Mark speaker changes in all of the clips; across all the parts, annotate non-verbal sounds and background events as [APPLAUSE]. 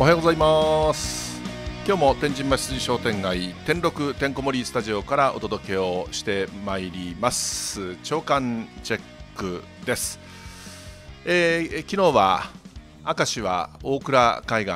Speaker 1: おはようございます今日も天神橋筋商店街天禄てんこ盛りスタジオからお届けをしてまいります長官チェックです、えー、昨日は明石は大倉海岸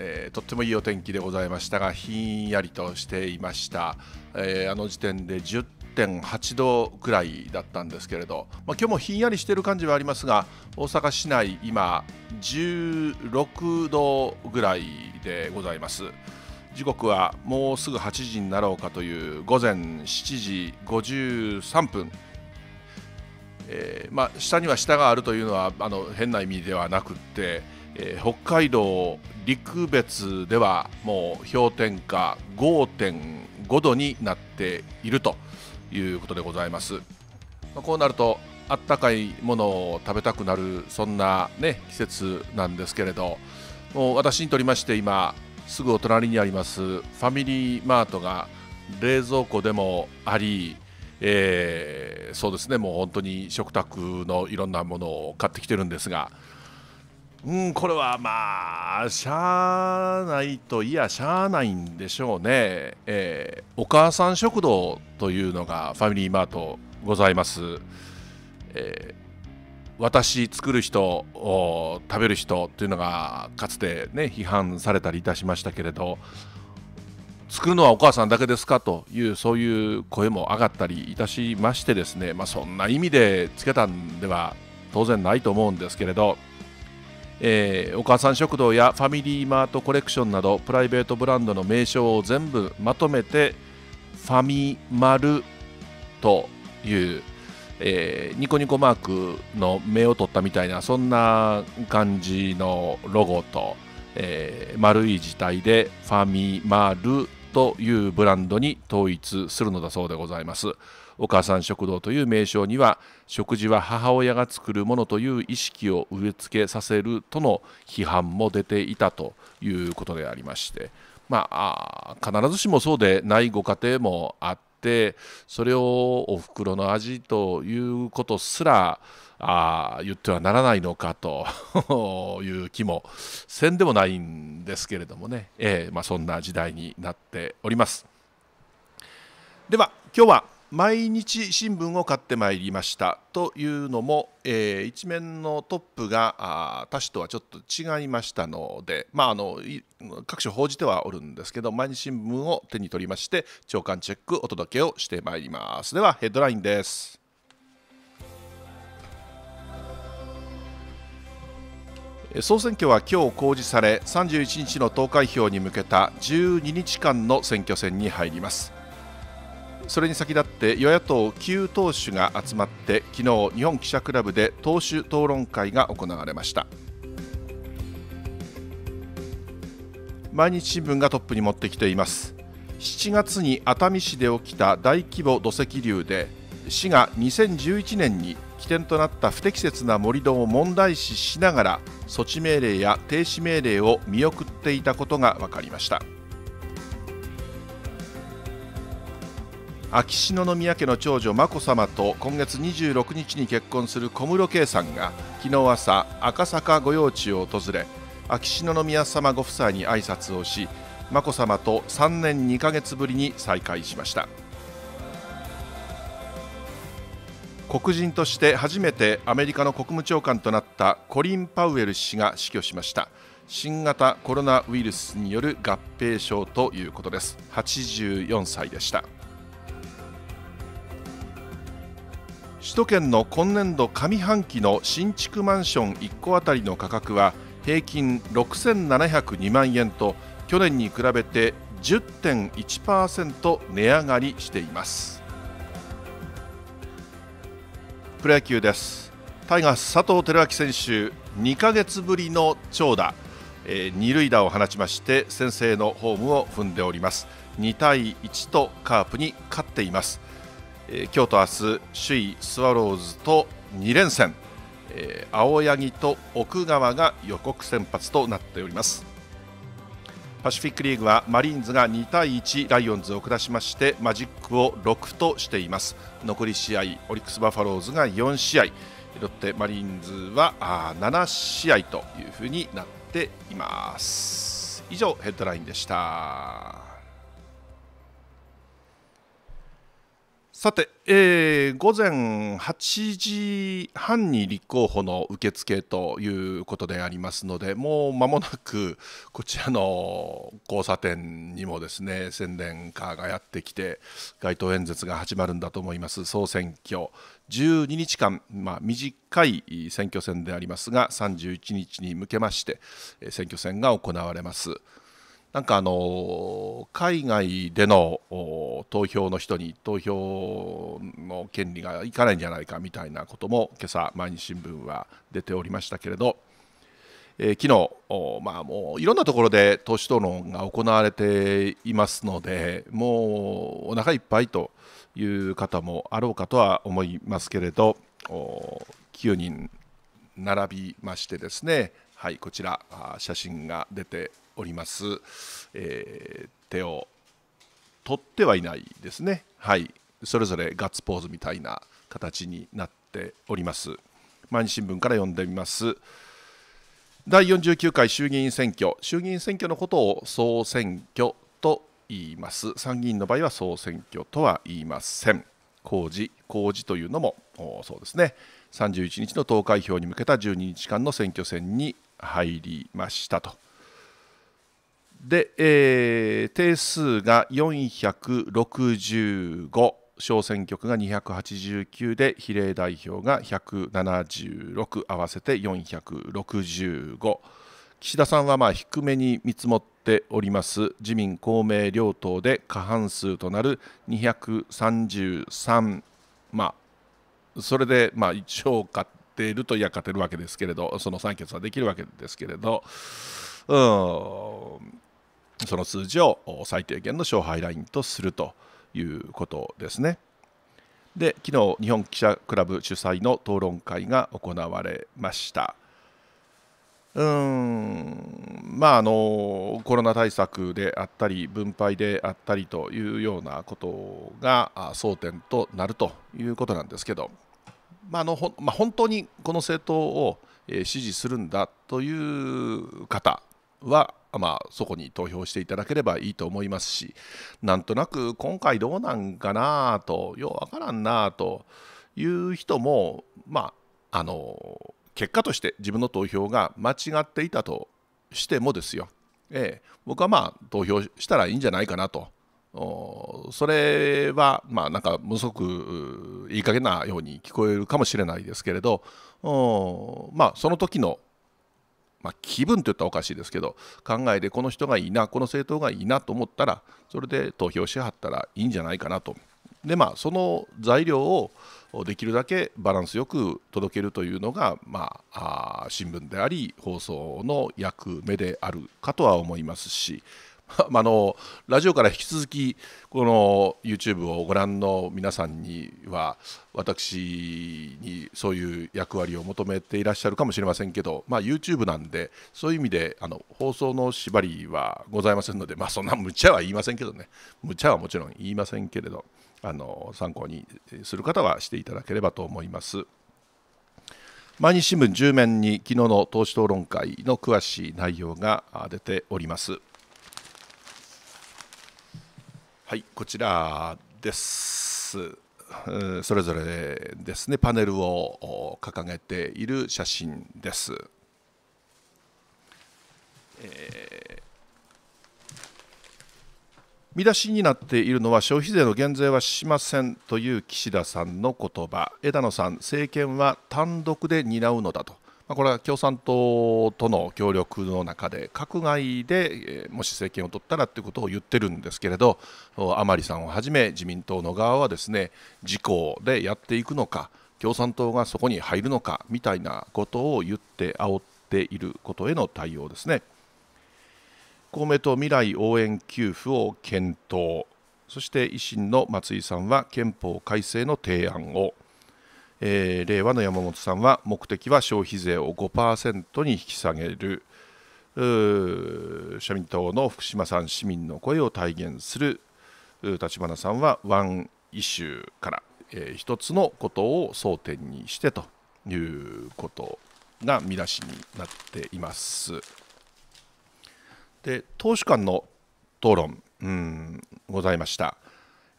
Speaker 1: えー、とってもいいお天気でございましたがひんやりとしていました、えー、あの時点で10 1 0度くらいだったんですけれど、まあ、今日もひんやりしている感じはありますが大阪市内今16度ぐらいでございます時刻はもうすぐ8時になろうかという午前7時53分えー、まあ、下には下があるというのはあの変な意味ではなくって、えー、北海道陸別ではもう氷点下5.5度になっているということでございます、まあ、こうなるとあったかいものを食べたくなるそんな、ね、季節なんですけれどもう私にとりまして今すぐお隣にありますファミリーマートが冷蔵庫でもあり、えー、そうですねもう本当に食卓のいろんなものを買ってきてるんですがうん、これはまあしゃあないといやしゃあないんでしょうね、えー、お母さん食堂というのがファミリーマートございます、えー、私作る人食べる人というのがかつてね批判されたりいたしましたけれど作るのはお母さんだけですかというそういう声も上がったりいたしましてですね、まあ、そんな意味でつけたんでは当然ないと思うんですけれどえー、お母さん食堂やファミリーマートコレクションなどプライベートブランドの名称を全部まとめてファミマルという、えー、ニコニコマークの目を取ったみたいなそんな感じのロゴと、えー、丸い字体でファミマルというブランドに統一するのだそうでございます。お母さん食堂という名称には食事は母親が作るものという意識を植え付けさせるとの批判も出ていたということでありまして、まあ、必ずしもそうでないご家庭もあってそれをおふくろの味ということすらあ言ってはならないのかという気もせんでもないんですけれどもね、えーまあ、そんな時代になっております。では今日は毎日新聞を買ってまいりましたというのも、えー、一面のトップがあ他紙とはちょっと違いましたので、まあ、あの各種報じてはおるんですけど毎日新聞を手に取りまして朝刊チェックお届けをしてまいりますではヘッドラインです総選挙は今日公示され31日の投開票に向けた12日間の選挙戦に入りますそれに先立って与野党9党首が集まって昨日日本記者クラブで党首討論会が行われました毎日新聞がトップに持ってきています7月に熱海市で起きた大規模土石流で市が2011年に起点となった不適切な盛り土を問題視しながら措置命令や停止命令を見送っていたことが分かりました。秋篠宮家の長女眞子さまと今月26日に結婚する小室圭さんが昨日朝赤坂御用地を訪れ秋篠宮さまご夫妻に挨拶をし眞子さまと3年2か月ぶりに再会しました黒人として初めてアメリカの国務長官となったコリン・パウエル氏が死去しました新型コロナウイルスによる合併症ということです84歳でした首都圏の今年度上半期の新築マンション1戸当たりの価格は平均6702万円と去年に比べて10.1%値上がりしていますプロ野球ですタイガース佐藤輝明選手2ヶ月ぶりの長打、えー、二塁打を放ちまして先制のホームを踏んでおります2対1とカープに勝っていますえー、今日と明日首位スワローズと2連戦、え青柳と奥川が予告先発となっておりますパシフィックリーグはマリーンズが2対1ライオンズを下しましてマジックを6としています残り試合オリックス・バファローズが4試合ロッテマリーンズは7試合というふうになっています以上ヘッドラインでしたさて、えー、午前8時半に立候補の受付ということでありますので、もう間もなくこちらの交差点にもですね宣伝カーがやってきて、街頭演説が始まるんだと思います、総選挙、12日間、まあ、短い選挙戦でありますが、31日に向けまして、選挙戦が行われます。なんかあの海外での投票の人に投票の権利がいかないんじゃないかみたいなことも今朝毎日新聞は出ておりましたけれど、えー、昨日まあもういろんなところで党首討論が行われていますのでもうお腹いっぱいという方もあろうかとは思いますけれど9人並びましてですねはいこちら写真が出ております、えー、手を取ってはいないですねはいそれぞれガッツポーズみたいな形になっております毎日新聞から読んでみます第49回衆議院選挙衆議院選挙のことを総選挙と言います参議院の場合は総選挙とは言いません公示公示というのもそうですね31日の投開票に向けた12日間の選挙戦に入りましたとで、えー、定数が465小選挙区が289で比例代表が176合わせて465岸田さんはまあ低めに見積もっております自民公明両党で過半数となる233まあそれでまあ一応勝っているといや勝てるわけですけれどその採決はできるわけですけれどうんその数字を最低限の勝敗ラインとするということですね。で昨日日本記者クラブ主催の討論会が行われました。うーんまああのコロナ対策であったり分配であったりというようなことが争点となるということなんですけど、まああのまあ、本当にこの政党を支持するんだという方はまあ、そこに投票していただければいいと思いますしなんとなく今回どうなんかなとようわからんなという人も、まあ、あの結果として自分の投票が間違っていたとしてもですよ、ええ、僕はまあ投票したらいいんじゃないかなと。それはまあなんかものすごくいい加減なように聞こえるかもしれないですけれどまあその時のまあ、気分といったらおかしいですけど考えでこの人がいいなこの政党がいいなと思ったらそれで投票しはったらいいんじゃないかなと。でまあ、その材料をできるだけバランスよく届けるというのが、まあ、あ新聞であり放送の役目であるかとは思いますし [LAUGHS] あのラジオから引き続きこの YouTube をご覧の皆さんには私にそういう役割を求めていらっしゃるかもしれませんけど、まあ、YouTube なんでそういう意味であの放送の縛りはございませんので、まあ、そんな無茶は言いませんけどね無茶はもちろん言いませんけれどあの参考にする方はしていただければと思います。毎日新聞10面に昨日の党首討論会の詳しい内容が出ております。はいこちらですそれぞれですねパネルを掲げている写真です、えー、見出しになっているのは消費税の減税はしませんという岸田さんの言葉枝野さん政権は単独で担うのだとまあ、これは共産党との協力の中で閣外で、えもし政権を取ったらということを言ってるんですけれど甘利さんをはじめ自民党の側はですね自公でやっていくのか共産党がそこに入るのかみたいなことを言って煽っていることへの対応ですね。公明党未来応援給付を検討そして維新の松井さんは憲法改正の提案を。えー、令和の山本さんは目的は消費税を5%に引き下げる社民党の福島さん市民の声を体現する立花さんはワンイシューから、えー、一つのことを争点にしてということが見出しになっています。で党首間の討論うんございました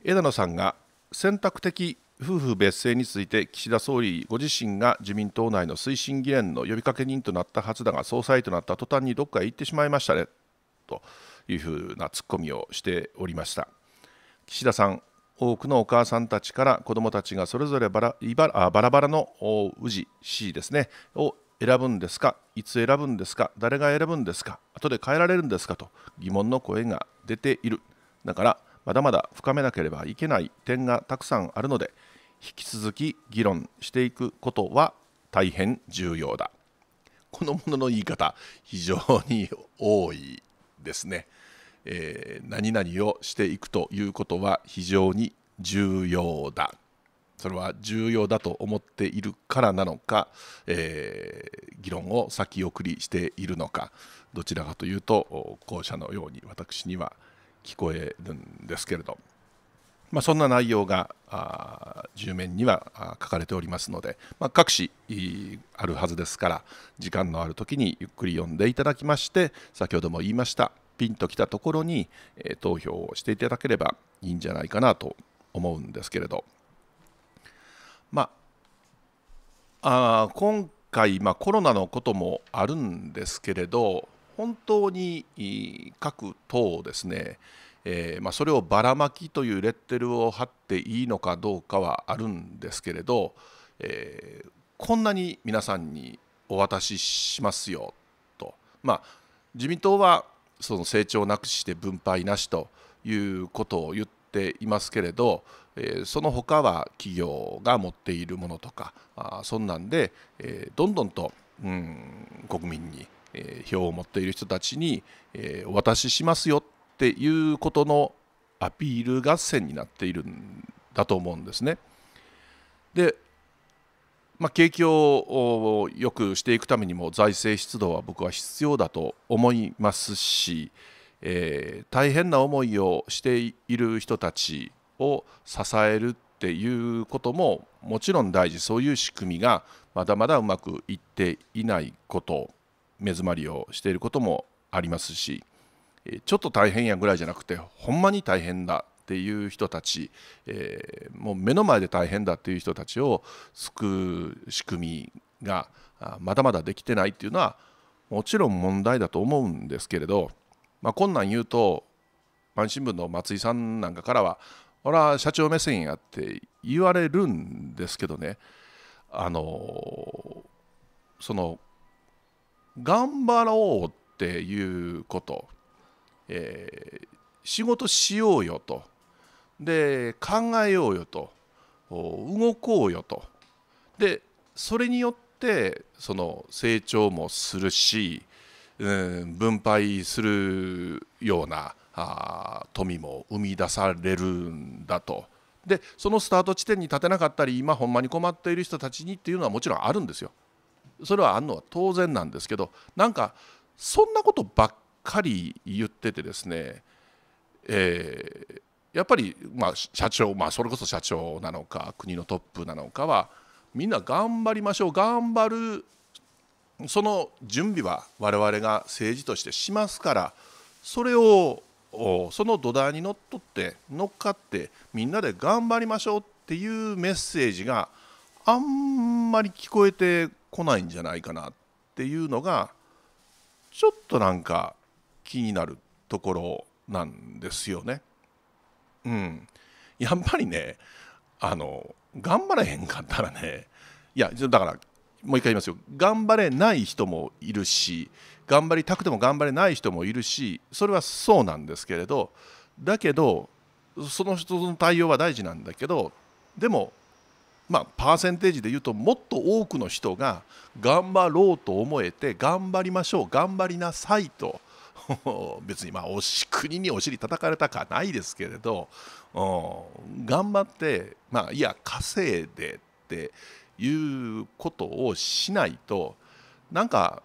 Speaker 1: 枝野さんが選択的夫婦別姓について岸田総理ご自身が自民党内の推進議連の呼びかけ人となったはずだが総裁となった途端にどっかへ行ってしまいましたねというふうなツッコミをしておりました岸田さん多くのお母さんたちから子どもたちがそれぞれバラバラバラの氏氏ですねを選ぶんですかいつ選ぶんですか誰が選ぶんですか後で変えられるんですかと疑問の声が出ているだからまだまだ深めなければいけない点がたくさんあるので引き続き議論していくことは大変重要だこのものの言い方非常に多いですね、えー、何々をしていくということは非常に重要だそれは重要だと思っているからなのか、えー、議論を先送りしているのかどちらかというと後者のように私には聞こえるんですけれどまあ、そんな内容が10面には書かれておりますので、まあ、各紙あるはずですから時間のある時にゆっくり読んでいただきまして先ほども言いましたピンときたところに、え投票をしていただければいいんじゃないかなと思うんですけれど、まあ、あ今回、まあ、コロナのこともあるんですけれど本当に各党ですねえー、まあ、それをばらまきというレッテルを貼っていいのかどうかはあるんですけれど、えー、こんなに皆さんにお渡ししますよと、まあ、自民党はその成長なくして分配なしということを言っていますけれど、えー、その他は企業が持っているものとかあそんなんで、えどんどんと、うん、国民に、え票を持っている人たちに、えお渡ししますよと。っていうことのアピール合戦になっているんだと思うんですね。で、まあ、景気を良くしていくためにも財政出動は僕は必要だと思いますし、えー、大変な思いをしている人たちを支えるっていうことももちろん大事そういう仕組みがまだまだうまくいっていないこと目詰まりをしていることもありますしちょっと大変やぐらいじゃなくてほんまに大変だっていう人たち、えー、もう目の前で大変だっていう人たちを救う仕組みがまだまだできてないっていうのはもちろん問題だと思うんですけれど、まあ、こんなん言うと毎日新聞の松井さんなんかからは「俺は社長目線や」って言われるんですけどねあのその頑張ろうっていうことえー、仕事しようよとで考えようよと動こうよとでそれによってその成長もするし、うん、分配するようなあ富も生み出されるんだとでそのスタート地点に立てなかったり今ほんまに困っている人たちにっていうのはもちろんあるんですよ。それはあるのは当然なんですけどなんかそんなことばっかり言っててですね、えー、やっぱり、まあ、社長、まあ、それこそ社長なのか国のトップなのかはみんな頑張りましょう頑張るその準備は我々が政治としてしますからそれをその土台にのっとって乗っかってみんなで頑張りましょうっていうメッセージがあんまり聞こえてこないんじゃないかなっていうのがちょっとなんか気になるところなんですよね。うん、やっぱりねあの頑張れへんかったらねいやだからもう一回言いますよ頑張れない人もいるし頑張りたくても頑張れない人もいるしそれはそうなんですけれどだけどその人の対応は大事なんだけどでもまあパーセンテージで言うともっと多くの人が頑張ろうと思えて頑張りましょう頑張りなさいと [LAUGHS] 別にまあ国にお尻叩かれたかないですけれど、頑張ってまあいや稼いでっていうことをしないとなんか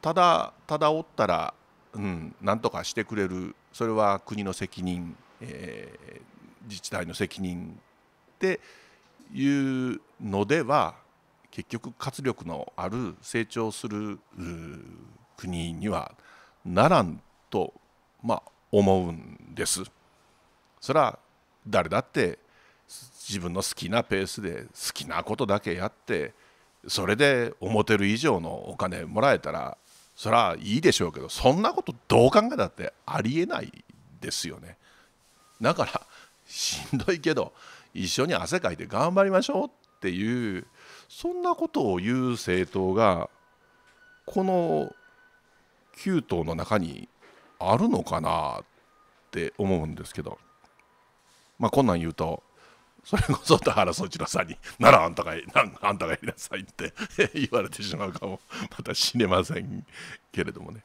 Speaker 1: ただただおったら、うん、なんとかしてくれるそれは国の責任、え自治体の責任っていうのでは結局活力のある成長する国にはならんと、まあ、思うんです。それは誰だって自分の好きなペースで好きなことだけやってそれで思てる以上のお金もらえたらそれはいいでしょうけどそんなことどう考えたってありえないですよねだからしんどいけど一緒に汗かいて頑張りましょうっていうそんなことを言う政党がこの9頭の中にあるのかなって思うんですけどまあこんなん言うとそれこそ田原そちらさんに「ならあんたがあんたがいなさい」って [LAUGHS] 言われてしまうかもまた知れませんけれどもね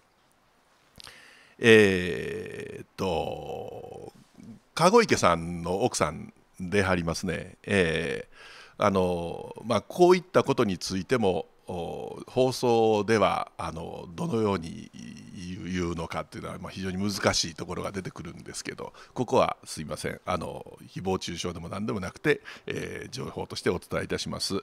Speaker 1: えー、っと籠池さんの奥さんでありますねえー、あのまあこういったことについても放送ではあのどのように言うのかっていうのは、まあ、非常に難しいところが出てくるんですけどここはすいませんあの誹謗中傷でも何でもなくて、えー、情報としてお伝えいたします、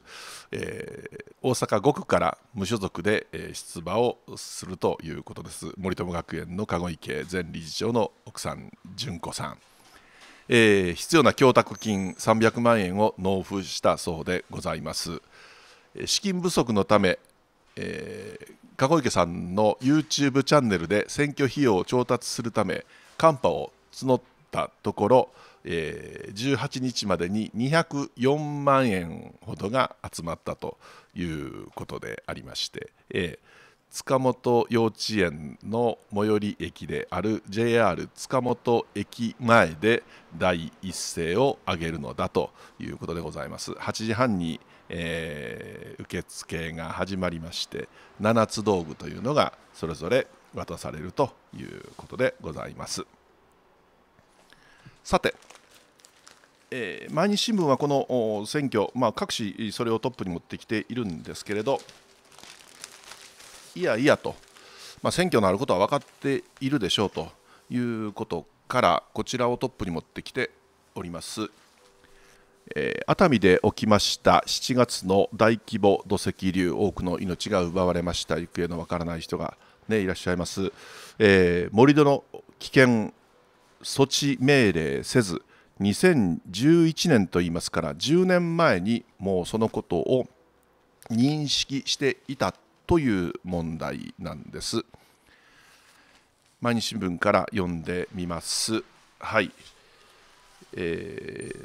Speaker 1: えー、大阪5区から無所属で、出馬をするということです森友学園の籠池前理事長の奥さん純子さんえー、必要な供託金300万円を納付したそうでございます。資金不足のため、えー、籠池さんの YouTube チャンネルで選挙費用を調達するためカンパを募ったところ、えー、18日までに204万円ほどが集まったということでありまして、えー、塚本幼稚園の最寄り駅である JR 塚本駅前で第一声を上げるのだということでございます。8時半にえー、受付が始まりまして7つ道具というのがそれぞれ渡されるということでございますさて、えー、毎日新聞はこの選挙、まあ、各紙それをトップに持ってきているんですけれどいやいやと、まあ、選挙のあることは分かっているでしょうということからこちらをトップに持ってきております。え熱海で起きました7月の大規模土石流多くの命が奪われました行方のわからない人が、ね、いらっしゃいます、えー、盛り土の危険措置命令せず2011年といいますから10年前にもうそのことを認識していたという問題なんです毎日新聞から読んでみますはい、えー、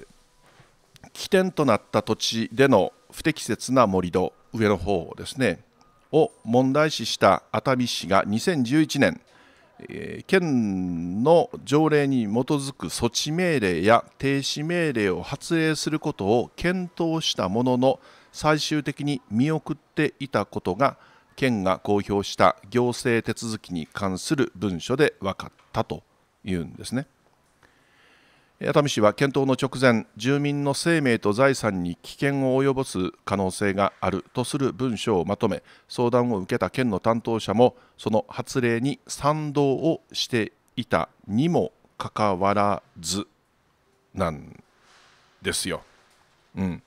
Speaker 1: 点となった土地での不適切な盛り土上の方ですねを問題視した熱海市が2011年、え県の条例に基づく措置命令や停止命令を発令することを検討したものの最終的に見送っていたことが県が公表した行政手続きに関する文書で分かったというんですね。熱海市は検討の直前住民の生命と財産に危険を及ぼす可能性があるとする文書をまとめ相談を受けた県の担当者もその発令に賛同をしていたにもかかわらずなんですよ。うん、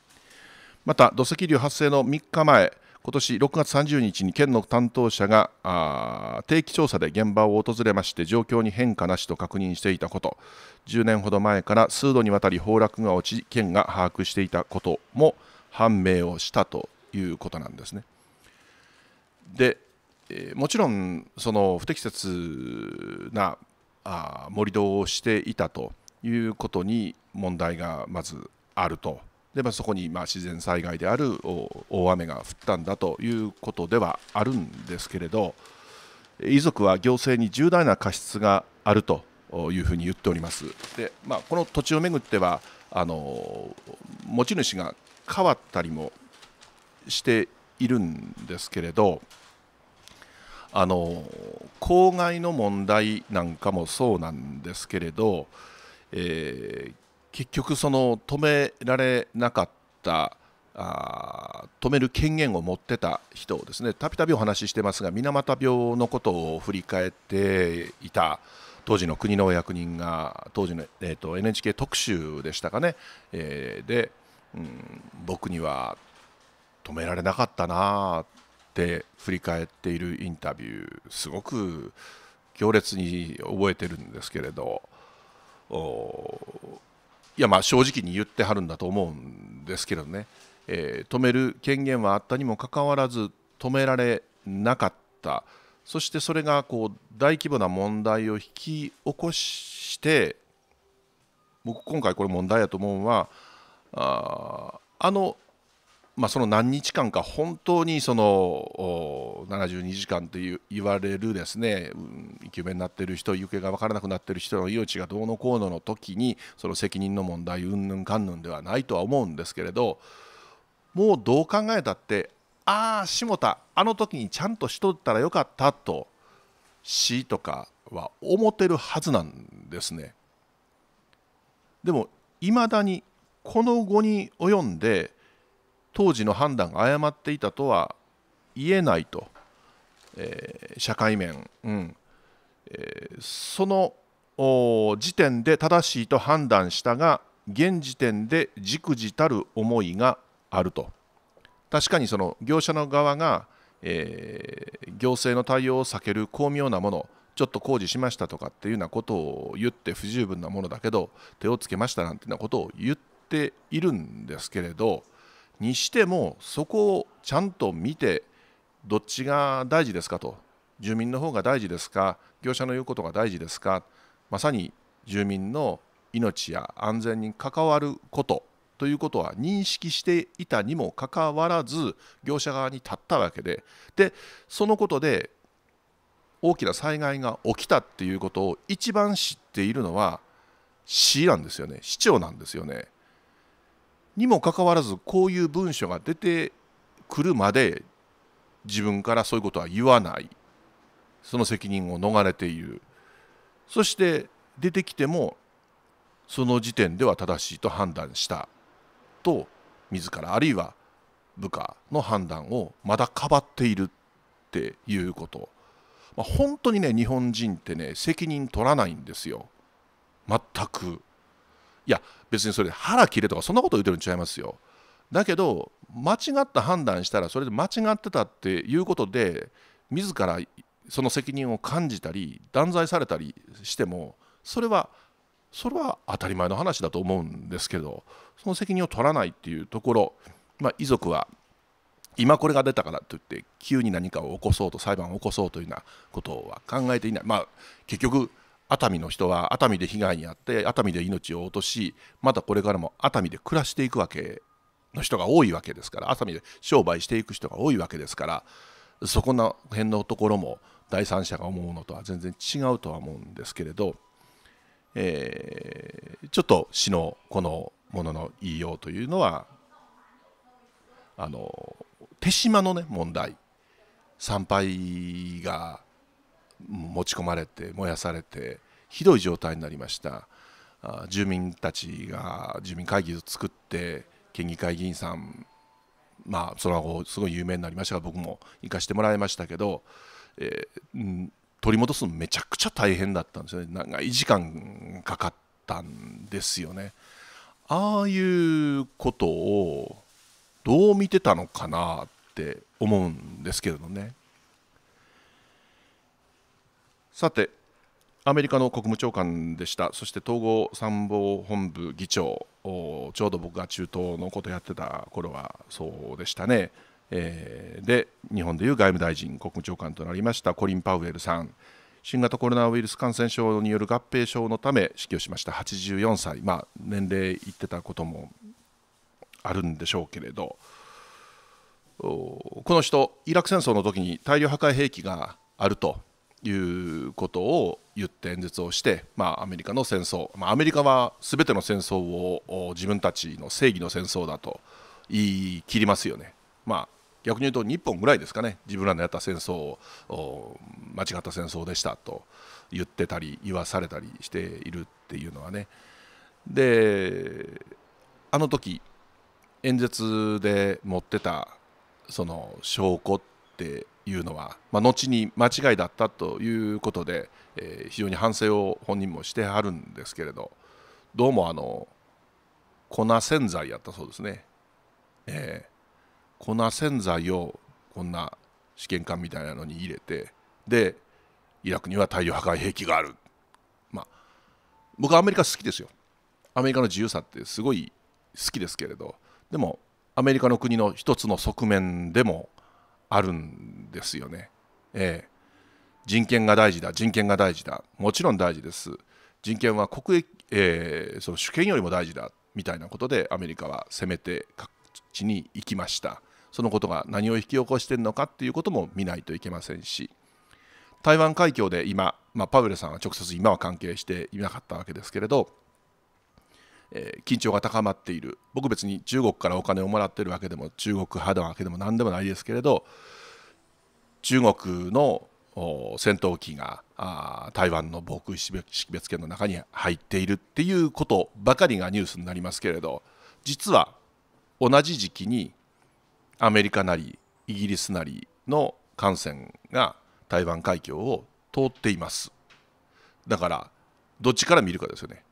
Speaker 1: また土石流発生の3日前今年6月30日に県の担当者が定期調査で現場を訪れまして状況に変化なしと確認していたこと10年ほど前から数度にわたり崩落が落ち県が把握していたことも判明をしたということなんですね。でもちろんその不適切な盛り土をしていたということに問題がまずあるとでまあ、そこにまあ自然災害である大雨が降ったんだということではあるんですけれど遺族は行政に重大な過失があるというふうに言っておりますで、まあ、この土地をめぐってはあの持ち主が変わったりもしているんですけれどあの公害の問題なんかもそうなんですけれど、えー、結局その止められなかったあ止める権限を持ってた人をですねたびたびお話ししてますが水俣病のことを振り返っていた当時の国のお役人が当時の、えーと、NHK 特集でしたかね、えー、で、うん、僕には止められなかったなって振り返っているインタビューすごく強烈に覚えてるんですけれど。いやまあ正直に言ってはるんだと思うんですけどね、えー、止める権限はあったにもかかわらず止められなかったそしてそれがこう大規模な問題を引き起こして僕今回これ問題やと思うのはああのまあ、その何日間か本当にその72時間という言われるですね、うん、イケメンになっている人行方が分からなくなっている人の命がどうのこうのの時にその責任の問題うんぬんかんぬんではないとは思うんですけれどもうどう考えたってああ下田あの時にちゃんとしとったらよかったと死とかは思ってるはずなんですね。でもいまだにこの後に及んで当時の判断が誤っていたとは言えないと、えー、社会面、うんえー、その時点で正しいと判断したが現時点で忸怩たる思いがあると確かにその業者の側が、えー、行政の対応を避ける巧妙なものちょっと工事しましたとかっていうようなことを言って不十分なものだけど手をつけましたなんていうようなことを言っているんですけれどにしてもそこをちゃんと見てどっちが大事ですかと住民の方が大事ですか業者の言うことが大事ですかまさに住民の命や安全に関わることということは認識していたにもかかわらず業者側に立ったわけででそのことで大きな災害が起きたっていうことを一番知っているのは市なんですよね市長なんですよね。にもかかわらずこういう文書が出てくるまで自分からそういうことは言わないその責任を逃れているそして出てきてもその時点では正しいと判断したと自らあるいは部下の判断をまだかばっているっていうこと、まあ、本当にね日本人ってね責任取らないんですよ全くいや別にそれ腹切れとかそんなこと言うてるんちゃいますよだけど間違った判断したらそれで間違ってたっていうことで自らその責任を感じたり断罪されたりしてもそれはそれは当たり前の話だと思うんですけどその責任を取らないっていうところ、まあ、遺族は今これが出たからといって急に何かを起こそうと裁判を起こそうというようなことは考えていない、まあ、結局熱海の人は熱海で被害に遭って熱海で命を落としまたこれからも熱海で暮らしていくわけの人が多いわけですから熱海で商売していく人が多いわけですからそこの辺のところも第三者が思うのとは全然違うとは思うんですけれど、えー、ちょっと死のこのものの言いようというのはあの手島のね問題参拝が持ち込まれて燃やされてひどい状態になりました住民たちが住民会議を作って県議会議員さんまあその後すごい有名になりましたが僕も行かしてもらいましたけど、えー、取り戻すのめちゃくちゃ大変だったんですよね長い時間かかったんですよね。ああいうことをどう見てたのかなって思うんですけれどね。さてアメリカの国務長官でしたそして統合参謀本部議長ちょうど僕が中東のことやってた頃はそうでしたね、えー、で日本でいう外務大臣国務長官となりましたコリン・パウエルさん新型コロナウイルス感染症による合併症のため死去しました84歳、まあ、年齢いってたこともあるんでしょうけれどこの人イラク戦争の時に大量破壊兵器があるということを言って演説をして、まあ、アメリカの戦争、まあ、アメリカは全ての戦争を自分たちの正義の戦争だと言い切りますよね。まあ逆に言うと日本ぐらいですかね自分らのやった戦争を間違った戦争でしたと言ってたり言わされたりしているっていうのはねであの時演説で持ってたその証拠っていうのは、まあ、後に間違いだったということで、えー、非常に反省を本人もしてはるんですけれどどうもあの粉洗剤やったそうですね、えー、粉洗剤をこんな試験管みたいなのに入れてでイラクには大量破壊兵器がある、まあ、僕はアメリカ好きですよアメリカの自由さってすごい好きですけれどでもアメリカの国の一つの側面でもあるんですよね。ええ、人権が大事だ人権が大事だもちろん大事です人権は国益、えー、その主権よりも大事だみたいなことでアメリカは攻めて各地に行きましたそのことが何を引き起こしているのかっていうことも見ないといけませんし台湾海峡で今、まあ、パウエルさんは直接今は関係していなかったわけですけれどえー、緊張が高まっている僕別に中国からお金をもらってるわけでも中国派なわけでも何でもないですけれど中国の戦闘機が台湾の防空識別圏の中に入っているっていうことばかりがニュースになりますけれど実は同じ時期にアメリカなりイギリスなりの艦船が台湾海峡を通っていますだからどっちから見るかですよね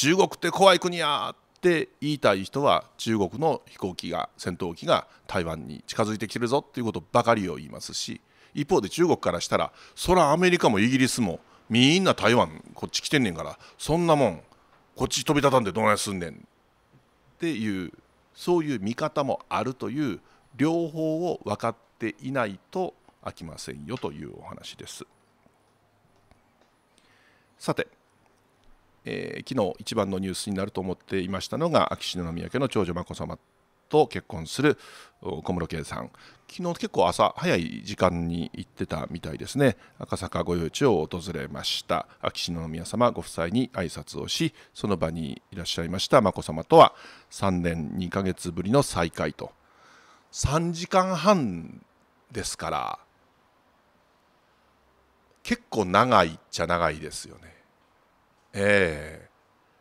Speaker 1: 中国って怖い国やって言いたい人は中国の飛行機が戦闘機が台湾に近づいてきてるぞっていうことばかりを言いますし一方で中国からしたらそらアメリカもイギリスもみんな台湾こっち来てんねんからそんなもんこっち飛び立たんでどないすんねんっていうそういう見方もあるという両方を分かっていないと飽きませんよというお話です。さてえー、昨日一番のニュースになると思っていましたのが秋篠宮家の長女眞子さまと結婚する小室圭さん昨日結構朝早い時間に行ってたみたいですね赤坂御用地を訪れました秋篠宮さまご夫妻に挨拶をしその場にいらっしゃいました眞子さまとは3年2ヶ月ぶりの再会と3時間半ですから結構長いっちゃ長いですよね。えー、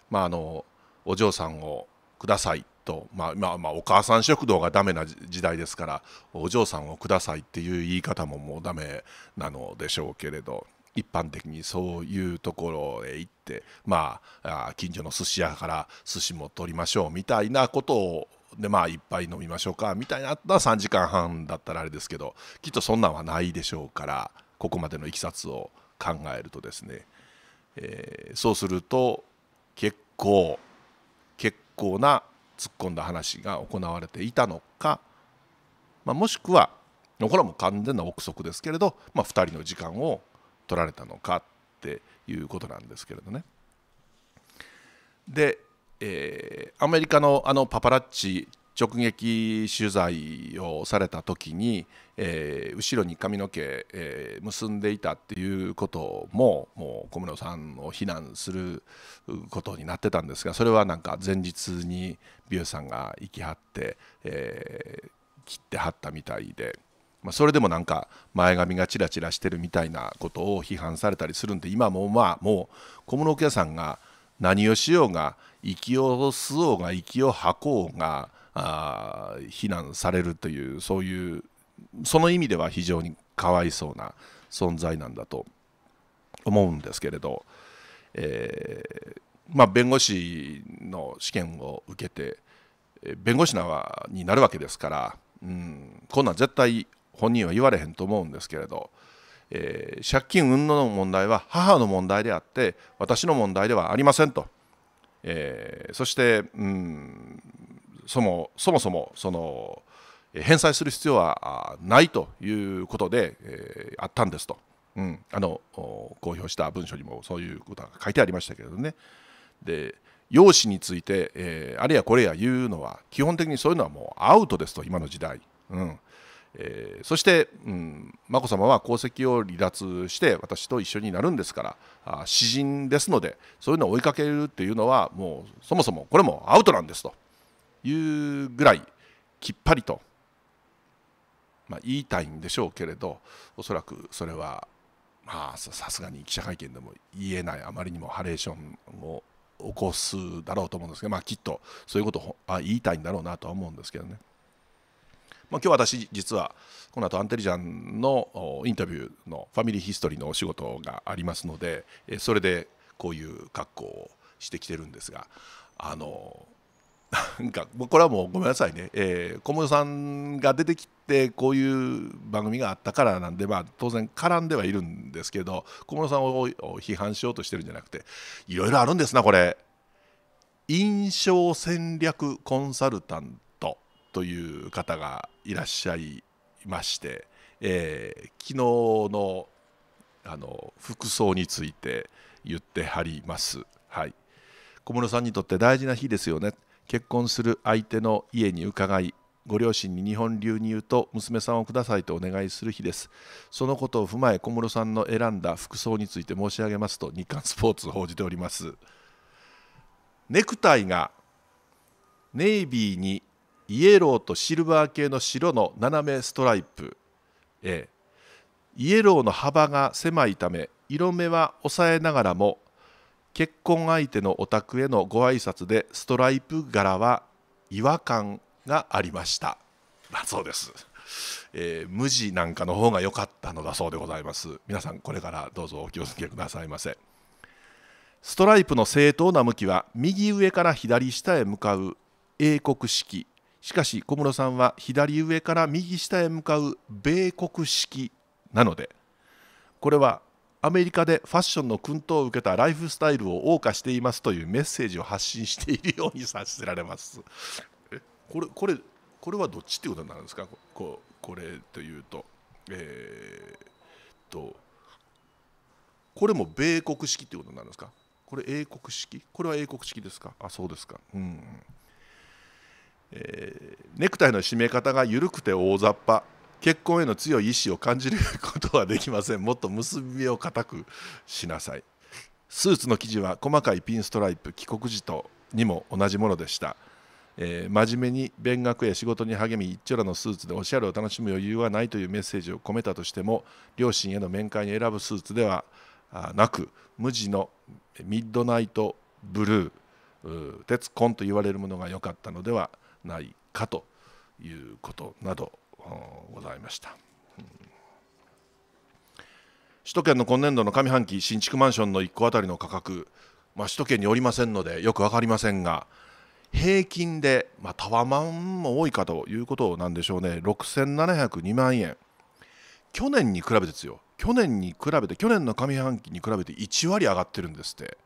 Speaker 1: まああのお嬢さんをくださいと、まあ、まあまあお母さん食堂がダメな時代ですからお嬢さんをくださいっていう言い方ももうダメなのでしょうけれど一般的にそういうところへ行ってまあ近所の寿司屋から寿司も取りましょうみたいなことをでまあ一杯飲みましょうかみたいなった3時間半だったらあれですけどきっとそんなんはないでしょうからここまでのいきさつを考えるとですねえー、そうすると結構結構な突っ込んだ話が行われていたのか、まあ、もしくはこれはもう完全な憶測ですけれど、まあ、2人の時間を取られたのかっていうことなんですけれどね。で、えー、アメリカのあのパパラッチ直撃取材をされた時に、えー、後ろに髪の毛、えー、結んでいたっていうことももう小室さんを非難することになってたんですがそれはなんか前日に美容師さんが行きはって、えー、切ってはったみたいで。まあ、それでもなんか前髪がチラチラしてるみたいなことを批判されたりするんで今もまあもう小室家さんが何をしようが息を吸おうが息を吐こうがあ非難されるというそういうその意味では非常にかわいそうな存在なんだと思うんですけれど、えー、まあ、弁護士の試験を受けて弁護士になるわけですから、うん、こんなん絶対本人は言われへんと思うんですけれど、えー、借金云々の問題は母の問題であって私の問題ではありませんと、えー、そして、うん、そもそもそもその返済する必要はないということで、えー、あったんですと、うん、あの公表した文書にもそういうことが書いてありましたけれどねで容姿について、えー、あれやこれや言うのは基本的にそういうのはもうアウトですと今の時代、うんえー、そして、うん、眞子さまは皇籍を離脱して私と一緒になるんですからあ詩人ですのでそういうのを追いかけるっていうのはもうそもそもこれもアウトなんですと。いうぐらいきっぱりと、まあ、言いたいんでしょうけれどおそらくそれはまあさすがに記者会見でも言えないあまりにもハレーションを起こすだろうと思うんですけど、まあ、きっとそういうことをあ言いたいんだろうなとは思うんですけどね。まあ、今日私実はこの後アンテリジャンのインタビューのファミリーヒストリーのお仕事がありますのでそれでこういう格好をしてきてるんですがあのなんかこれはもうごめんなさいね、えー、小室さんが出てきてこういう番組があったからなんで、まあ、当然絡んではいるんですけど小室さんを批判しようとしてるんじゃなくていろいろあるんですなこれ印象戦略コンサルタントという方がいらっしゃいまして、えー、昨日のあの服装について言ってはります。はい小室さんにとって大事な日ですよね結婚する相手の家に伺いご両親に日本流に言うと娘さんをくださいとお願いする日ですそのことを踏まえ小室さんの選んだ服装について申し上げますと日刊スポーツ報じておりますネクタイがネイビーにイエローとシルバー系の白の斜めストライプ、A、イエローの幅が狭いため色目は抑えながらも結婚相手のお宅へのご挨拶でストライプ柄は違和感がありましたそうです、えー、無地なんかの方が良かったのだそうでございます皆さんこれからどうぞお気をつけくださいませストライプの正当な向きは右上から左下へ向かう英国式しかし小室さんは左上から右下へ向かう米国式なのでこれはアメリカでファッションの薫陶を受けたライフスタイルを謳歌していますというメッセージを発信しているようにさせられます。え [LAUGHS] これこれこれはどっちってことになるんですかここれというと。えー、っとこれも米国式ってことなんですかこれ英国式これは英国式ですかあそうですかうん、えー、ネクタイの締め方が緩くて大雑把結婚への強い意志を感じることはできませんもっと結びを固くしなさいスーツの生地は細かいピンストライプ帰国時とにも同じものでした、えー、真面目に勉学や仕事に励み一丁らのスーツでおしゃれを楽しむ余裕はないというメッセージを込めたとしても両親への面会に選ぶスーツではなく無地のミッドナイトブルー鉄ンと言われるものが良かったのではないかということなどございました、うん、首都圏の今年度の上半期新築マンションの1戸当たりの価格、まあ、首都圏におりませんのでよく分かりませんが平均で、まあ、タワマンも多いかということなんでしょうね6702万円去年に比べてですよ去年に比べて去年の上半期に比べて1割上がってるんですって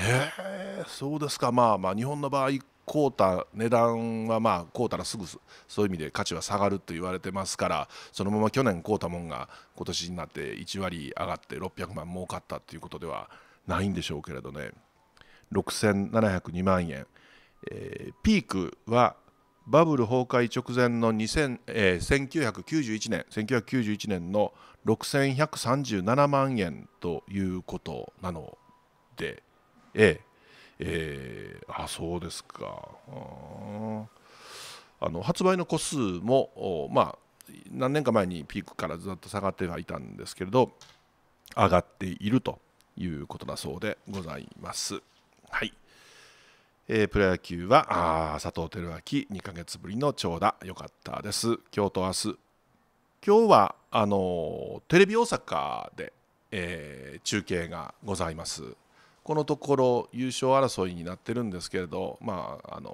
Speaker 1: えー、そうですかまあまあ日本の場合買うた値段はまあ買うたらすぐそういう意味で価値は下がると言われてますからそのまま去年買うたもんが今年になって1割上がって600万儲かったということではないんでしょうけれどね6702万円、えー、ピークはバブル崩壊直前の2000、えー、1991年1991年の6137万円ということなので、ええ、えー、あそうですかあの発売の個数も、まあ、何年か前にピークからずっと下がってはいたんですけれど上がっているということだそうでございます。はいえー、プロ野球はあ佐藤輝明2ヶ月ぶりの長打良かったです。今日と明日今日はあのテレビ大阪で、えー、中継がございます。このところ優勝争いになってるんですけれど、まあ、あの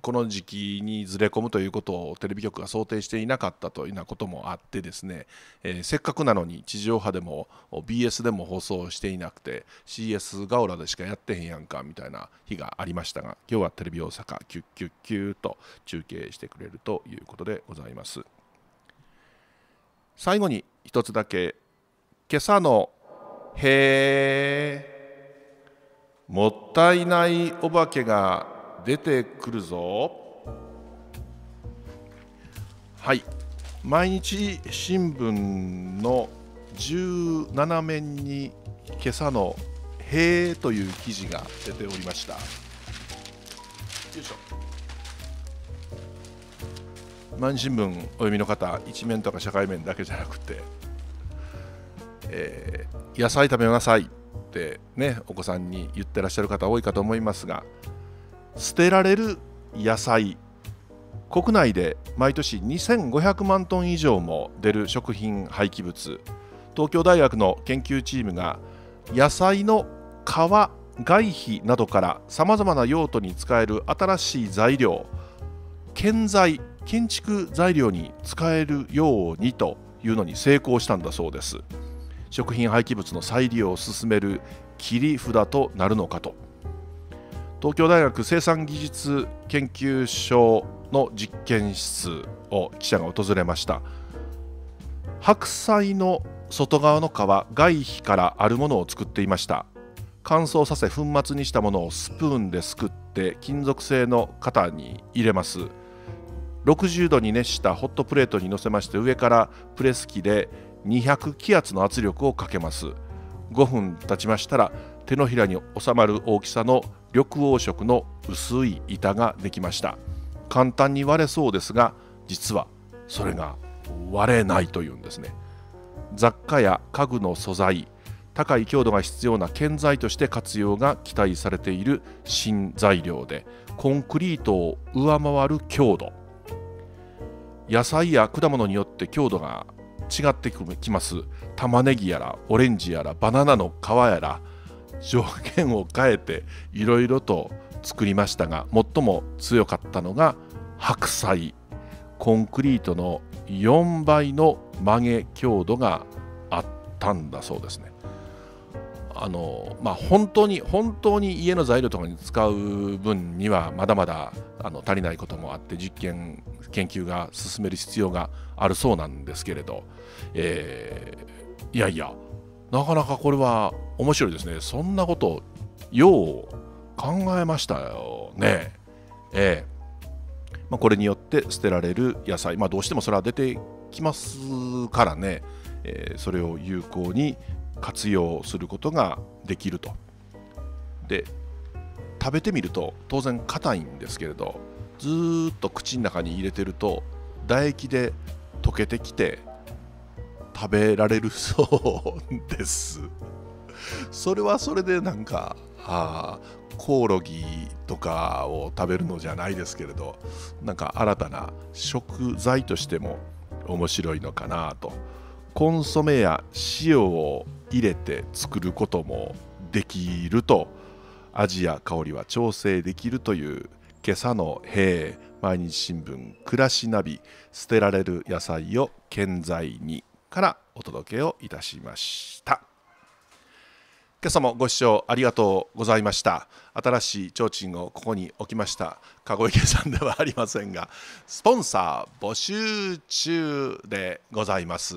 Speaker 1: この時期にずれ込むということをテレビ局が想定していなかったというようなこともあってですね、えー、せっかくなのに地上波でも BS でも放送していなくて CS ガオラでしかやってへんやんかみたいな日がありましたが今日はテレビ大阪キュッキュッキューと中継してくれるということでございます。最後に一つだけ今朝の「へー」もったいないお化けが出てくるぞはい毎日新聞の17面に今朝の「へえ」という記事が出ておりましたよいしょ毎日新聞お読みの方一面とか社会面だけじゃなくて、えー、野菜食べなさいってねお子さんに言ってらっしゃる方多いかと思いますが捨てられる野菜国内で毎年2500万トン以上も出る食品廃棄物東京大学の研究チームが野菜の皮外皮などからさまざまな用途に使える新しい材料建材建築材料に使えるようにというのに成功したんだそうです。食品廃棄物の再利用を進める切り札となるのかと東京大学生産技術研究所の実験室を記者が訪れました白菜の外側の皮外皮からあるものを作っていました乾燥させ粉末にしたものをスプーンですくって金属製の型に入れます60度に熱したホットプレートに載せまして上からプレス機で200気圧の圧力をかけます5分経ちましたら手のひらに収まる大きさの緑黄色の薄い板ができました簡単に割れそうですが実はそれが割れないというんですね雑貨や家具の素材高い強度が必要な建材として活用が期待されている新材料でコンクリートを上回る強度野菜や果物によって強度が違ってきます玉ねぎやらオレンジやらバナナの皮やら条件を変えていろいろと作りましたが最も強かったのが白菜コンクリートの4倍の曲げ強度があったんだそうですねあのまあ、本当に本当に家の材料とかに使う分にはまだまだあの足りないこともあって実験研究が進める必要があるそうなんですけれど、えー、いやいやなかなかこれは面白いですねそんなことよう考えましたよねええー、まあ、これによって捨てられる野菜まあどうしてもそれは出てきますからね、えー、それを有効に活用することができると。で食べてみると当然硬いんですけれどずっと口の中に入れてると唾液で溶けてきて食べられるそうです。それはそれでなんかあコオロギとかを食べるのじゃないですけれどなんか新たな食材としても面白いのかなとコンソメや塩を入れて作ることもできると味や香りは調整できるという今朝の「へ毎日新聞暮らしナビ捨てられる野菜を健在に」からお届けをいたしました。今朝もご視聴ありがとうございました新しい提灯をここに置きました籠池さんではありませんがスポンサー募集中でございます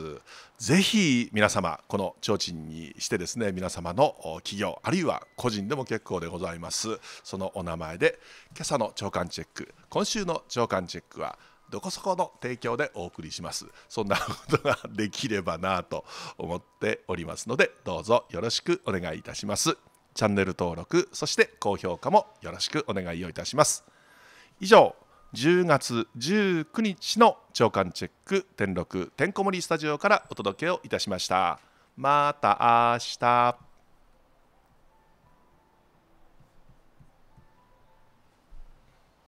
Speaker 1: ぜひ皆様この提灯にしてですね皆様の企業あるいは個人でも結構でございますそのお名前で今朝の朝刊チェック今週の朝刊チェックは「どこそこの提供でお送りしますそんなことができればなと思っておりますのでどうぞよろしくお願いいたしますチャンネル登録そして高評価もよろしくお願いをいたします以上10月19日の朝刊チェック天禄てんこ盛りスタジオからお届けをいたしましたまた明日